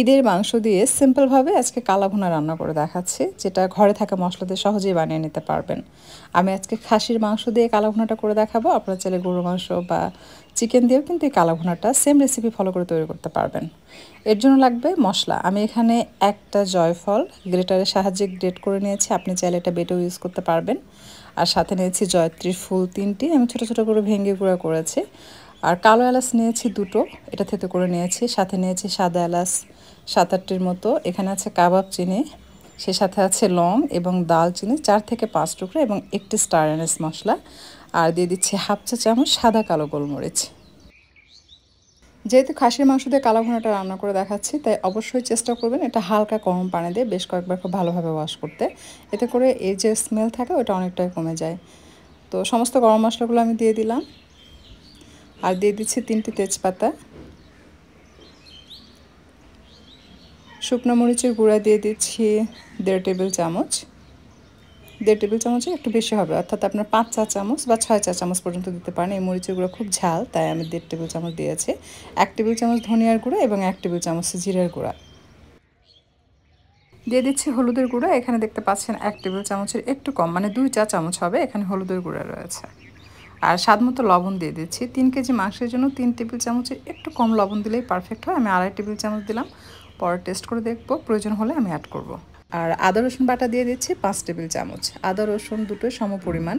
ঈদের মাংস দিয়ে সিম্পলভাবে আজকে কালাভুনা রান্না করে দেখাচ্ছি যেটা ঘরে থাকা মশলা দিয়ে সহজেই বানিয়ে নিতে পারবেন আমি আজকে খাসির মাংস দিয়ে কালাভুনাটা করে দেখাবো আপনারা চাইলে গরু মাংস বা চিকেন দিয়েও কিন্তু এই কালাভুনাটা সেম রেসিপি ফলো করে তৈরি করতে পারবেন এর জন্য লাগবে মশলা আমি এখানে একটা জয়ফল গ্রেটারের সাহায্যে গ্রেট করে নিয়েছি আপনি চাইলে এটা বেটেও ইউজ করতে পারবেন আর সাথে নিয়েছি জয়ত্রীর ফুল তিনটি আমি ছোটো ছোটো করে ভেঙে গুঁড়া করেছি আর কালো এলাচ নিয়েছি দুটো এটা থেকে করে নিয়েছি সাথে নিয়েছি সাদা এলাচ সাত আটটির মতো এখানে আছে কাবাব চিনি সে সাথে আছে লং এবং দাল চিনি চার থেকে পাঁচ টুকরো এবং একটি স্টার অ্যানেস মশলা আর দিয়ে দিচ্ছে হাফ চা চামচ সাদা কালো গোলমরিচ যেহেতু খাসির মাংস দিয়ে কালো ঘোনাটা রান্না করে দেখাচ্ছি তাই অবশ্যই চেষ্টা করবেন এটা হালকা গরম পানি দিয়ে বেশ কয়েকবার খুব ভালোভাবে ওয়াশ করতে এতে করে এই যে স্মেল থাকে ওটা অনেকটাই কমে যায় তো সমস্ত গরম মশলাগুলো আমি দিয়ে দিলাম আর দিয়ে দিচ্ছি তিনটি তেজপাতা শুকনো মরিচের গুঁড়া দিয়ে দিচ্ছি দেড় টেবিল চামচ দেড় টেবিল চামচে একটু বেশি হবে অর্থাৎ আপনার পাঁচ চা চামচ বা ছয় চা চামচ পর্যন্ত দিতে পারেন এই মরিচের গুঁড়ো খুব ঝাল তাই আমি দেড় টেবিল চামচ দিয়েছি এক টেবিল চামচ ধনিয়ার গুঁড়ো এবং এক টেবিল চামচ জিরার গুঁড়া দিয়ে দিচ্ছি হলুদের গুঁড়ো এখানে দেখতে পাচ্ছেন এক টেবিল চামচের একটু কম মানে দুই চা চামচ হবে এখানে হলুদের গুঁড়া রয়েছে আর স্বাদ মতো লবণ দিয়ে দিচ্ছি তিন কেজি মাংসের জন্য তিন টেবিল চামচের একটু কম লবণ দিলেই পারফেক্ট হয় আমি আড়াই টেবিল চামচ দিলাম পর টেস্ট করে দেখব প্রয়োজন হলে আমি অ্যাড করব। আর আদা রসুন বাটা দিয়ে দিচ্ছি পাঁচ টেবিল চামচ আদা রসুন দুটো সম পরিমাণ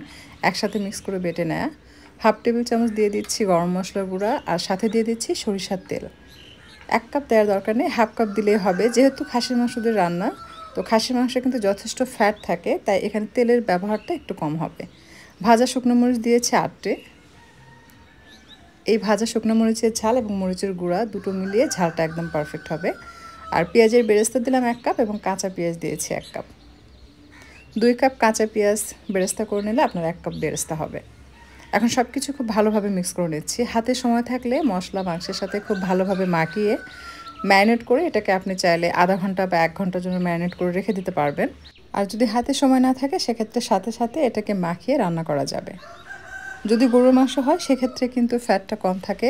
একসাথে মিক্স করে বেটে নেয়া হাফ টেবিল চামচ দিয়ে দিচ্ছি গরম মশলার গুঁড়া আর সাথে দিয়ে দিচ্ছি সরিষার তেল এক কাপ দেওয়ার দরকার নেই হাফ কাপ দিলেই হবে যেহেতু খাসির মাংস দিয়ে রান্না তো খাসির মাংসে কিন্তু যথেষ্ট ফ্যাট থাকে তাই এখানে তেলের ব্যবহারটা একটু কম হবে ভাজা শুকনো মরিচ দিয়েছে আটটে এই ভাজা শুকনো মরিচের ঝাল এবং মরিচের গুঁড়া দুটো মিলিয়ে ঝালটা একদম পারফেক্ট হবে আর পেঁয়াজের বেরেস্তা দিলাম এক কাপ এবং কাঁচা পেঁয়াজ দিয়েছি এক কাপ দুই কাপ কাঁচা পেঁয়াজ বেরেস্তা করে নিলে আপনার এক কাপ বেরেস্তা হবে এখন সব কিছু খুব ভালোভাবে মিক্স করে নিচ্ছি হাতে সময় থাকলে মশলা মাংসের সাথে খুব ভালোভাবে মাখিয়ে ম্যারিনেট করে এটাকে আপনি চাইলে আধা ঘন্টা বা এক ঘন্টার জন্য ম্যারিনেট করে রেখে দিতে পারবেন আর যদি হাতে সময় না থাকে সেক্ষেত্রে সাথে সাথে এটাকে মাখিয়ে রান্না করা যাবে যদি গরুর মাংস হয় সেক্ষেত্রে কিন্তু ফ্যাটটা কম থাকে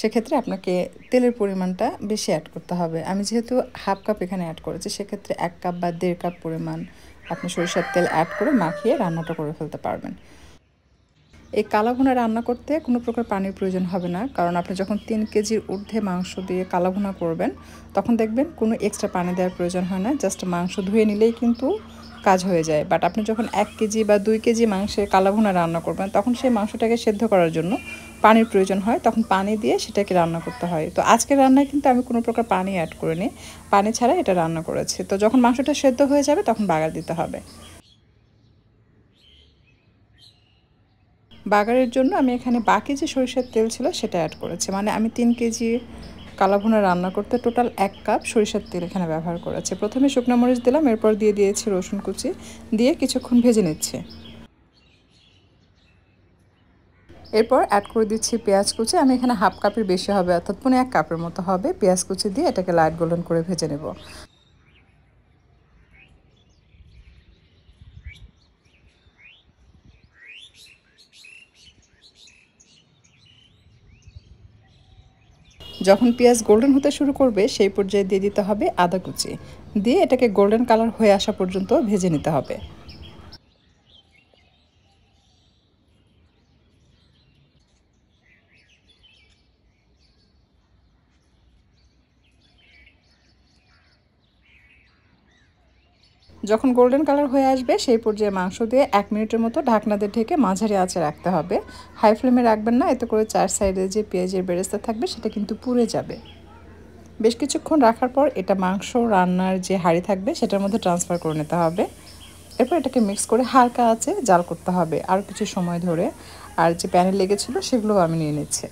সেক্ষেত্রে আপনাকে তেলের পরিমাণটা বেশি অ্যাড করতে হবে আমি যেহেতু হাফ কাপ এখানে অ্যাড করেছি সেক্ষেত্রে এক কাপ বা দেড় কাপ পরিমাণ আপনি সরিষার তেল অ্যাড করে মাখিয়ে রান্নাটা করে ফেলতে পারবেন এই কালাভুনা রান্না করতে কোনো প্রকার পানির প্রয়োজন হবে না কারণ আপনি যখন তিন কেজির ঊর্ধ্বে মাংস দিয়ে কালাভুনা করবেন তখন দেখবেন কোনো এক্সট্রা পানি দেওয়ার প্রয়োজন হয় না জাস্ট মাংস ধুয়ে নিলেই কিন্তু কাজ হয়ে যায় বাট আপনি যখন এক কেজি বা দুই কেজি মাংসের কালাভুনা রান্না করবেন তখন সেই মাংসটাকে সেদ্ধ করার জন্য পানির প্রয়োজন হয় তখন পানি দিয়ে সেটাকে রান্না করতে হয় তো আজকে রান্নায় কিন্তু আমি কোনো প্রকার পানি অ্যাড করিনি পানি ছাড়া এটা রান্না করেছি তো যখন মাংসটা সেদ্ধ হয়ে যাবে তখন বাগার দিতে হবে বাগারের জন্য আমি এখানে বাকি যে সরিষার তেল ছিল সেটা অ্যাড করেছি মানে আমি তিন কেজি কালাভুনা রান্না করতে টোটাল এক কাপ সরিষার তেল এখানে ব্যবহার করেছে প্রথমে শুকনো মরিচ দিলাম এরপর দিয়ে দিয়েছি রসুন কুচি দিয়ে কিছুক্ষণ ভেজে নিচ্ছে এরপর অ্যাড করে দিচ্ছি পেঁয়াজ কুচি আমি এখানে হাফ কাপের বেশি হবে অর্থাৎ পুনে এক কাপের মতো হবে পেঁয়াজ কুচি দিয়ে এটাকে লাইট গোলন করে ভেজে নেব যখন পেঁয়াজ গোল্ডেন হতে শুরু করবে সেই পর্যায়ে দিয়ে দিতে হবে আদা কুচি দিয়ে এটাকে গোল্ডেন কালার হয়ে আসা পর্যন্ত ভেজে নিতে হবে যখন গোল্ডেন কালার হয়ে আসবে সেই পর্যায়ে মাংস দিয়ে এক মিনিটের মতো ঢাকনাতে ঢেকে মাঝারি আঁচে রাখতে হবে হাই ফ্লেমে রাখবেন না এতে করে চার সাইডে যে পেঁয়াজের বেরেস্তা থাকবে সেটা কিন্তু পুড়ে যাবে বেশ কিছুক্ষণ রাখার পর এটা মাংস রান্নার যে হাঁড়ি থাকবে সেটার মধ্যে ট্রান্সফার করে নিতে হবে এরপর এটাকে মিক্স করে হালকা আছে জাল করতে হবে আর কিছু সময় ধরে আর যে প্যানে লেগেছিলো সেগুলোও আমি নিয়ে নিচ্ছি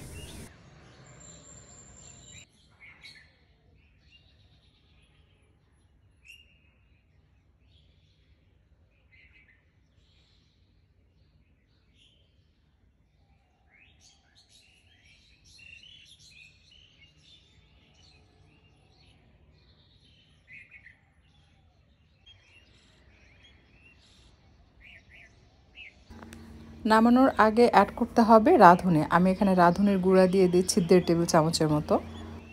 নামানোর আগে অ্যাড করতে হবে রাঁধুনি আমি এখানে রাঁধুনির গুঁড়া দিয়ে দিচ্ছি দেড় টেবিল চামচের মতো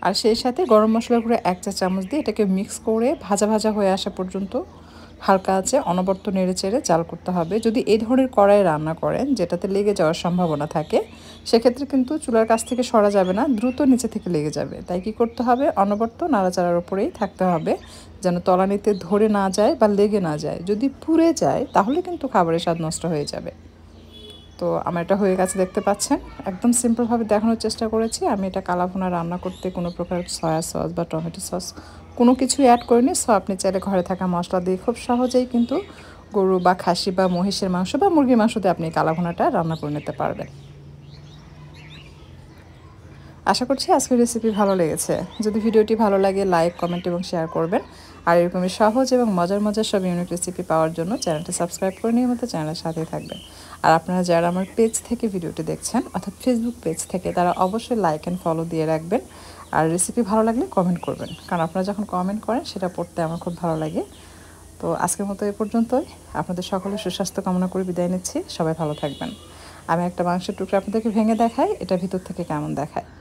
আর সেই সাথে গরম মশলা গুঁড়ো এক চা চামচ দিয়ে এটাকে মিক্স করে ভাজা ভাজা হয়ে আসা পর্যন্ত হালকা আছে অনবর্ত নেড়ে চেড়ে চাল করতে হবে যদি এই ধরনের কড়াই রান্না করেন যেটাতে লেগে যাওয়ার সম্ভাবনা থাকে সেক্ষেত্রে কিন্তু চুলার কাছ থেকে সরা যাবে না দ্রুত নিচে থেকে লেগে যাবে তাই কি করতে হবে অনবর্ত নাড়াচাড়ার ওপরেই থাকতে হবে যেন তলানিতে ধরে না যায় বা লেগে না যায় যদি পুড়ে যায় তাহলে কিন্তু খাবারের স্বাদ নষ্ট হয়ে যাবে তো আমার এটা হয়ে গেছে দেখতে পাচ্ছেন একদম সিম্পলভাবে দেখানোর চেষ্টা করেছি আমি এটা কালাভুনা রান্না করতে কোনো প্রকার সয়া সস বা টমেটো সস কোনো কিছুই অ্যাড করিনি সো আপনি চাইলে ঘরে থাকা মশলা দিয়ে খুব সহজেই কিন্তু গরু বা খাসি বা মহিষের মাংস বা মুরগির মাংস দিয়ে আপনি কালাভুনাটা রান্না করে নিতে পারবেন আশা করছি আজকের রেসিপি ভালো লেগেছে যদি ভিডিওটি ভালো লাগে লাইক কমেন্ট এবং শেয়ার করবেন আর এরকমই সহজ এবং মজার মজার সব ইউনিক রেসিপি পাওয়ার জন্য চ্যানেলটি সাবস্ক্রাইব করে নিয়ে মতো চ্যানেলের সাথেই থাকবেন আর আপনারা যারা আমার পেজ থেকে ভিডিওটি দেখছেন অর্থাৎ ফেসবুক পেজ থেকে তারা অবশ্যই লাইক অ্যান্ড ফলো দিয়ে রাখবেন আর রেসিপি ভালো লাগলে কমেন্ট করবেন কারণ আপনারা যখন কমেন্ট করেন সেটা পড়তে আমার খুব ভালো লাগে তো আজকের মতো এ পর্যন্তই আপনাদের সকলে সুস্বাস্থ্য কামনা করে বিদায় নিচ্ছি সবাই ভালো থাকবেন আমি একটা মাংসের টুকরো আপনাদেরকে ভেঙে দেখাই এটা ভিতর থেকে কেমন দেখায়